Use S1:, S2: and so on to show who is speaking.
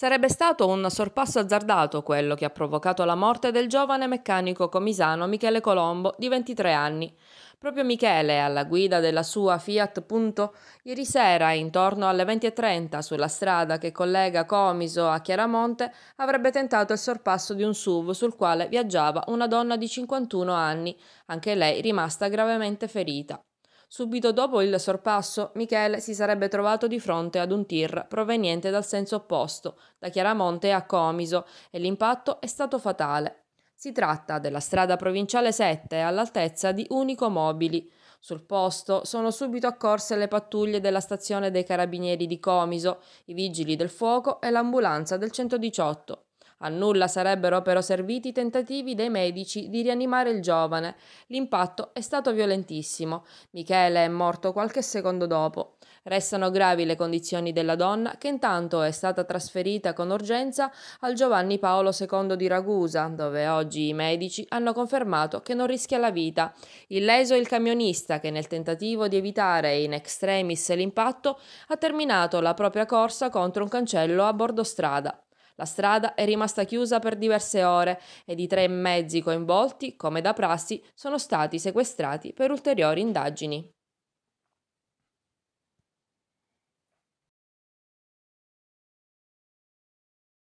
S1: Sarebbe stato un sorpasso azzardato quello che ha provocato la morte del giovane meccanico comisano Michele Colombo, di 23 anni. Proprio Michele, alla guida della sua Fiat Punto, ieri sera, intorno alle 20.30, sulla strada che collega Comiso a Chiaramonte, avrebbe tentato il sorpasso di un SUV sul quale viaggiava una donna di 51 anni, anche lei rimasta gravemente ferita. Subito dopo il sorpasso, Michele si sarebbe trovato di fronte ad un tir proveniente dal senso opposto, da Chiaramonte a Comiso, e l'impatto è stato fatale. Si tratta della strada provinciale 7 all'altezza di Unico Mobili. Sul posto sono subito accorse le pattuglie della stazione dei carabinieri di Comiso, i vigili del fuoco e l'ambulanza del 118. A nulla sarebbero però serviti i tentativi dei medici di rianimare il giovane. L'impatto è stato violentissimo. Michele è morto qualche secondo dopo. Restano gravi le condizioni della donna che intanto è stata trasferita con urgenza al Giovanni Paolo II di Ragusa, dove oggi i medici hanno confermato che non rischia la vita. Illeso il camionista che nel tentativo di evitare in extremis l'impatto ha terminato la propria corsa contro un cancello a bordo strada. La strada è rimasta chiusa per diverse ore ed i tre mezzi coinvolti, come da prassi, sono stati sequestrati per ulteriori indagini.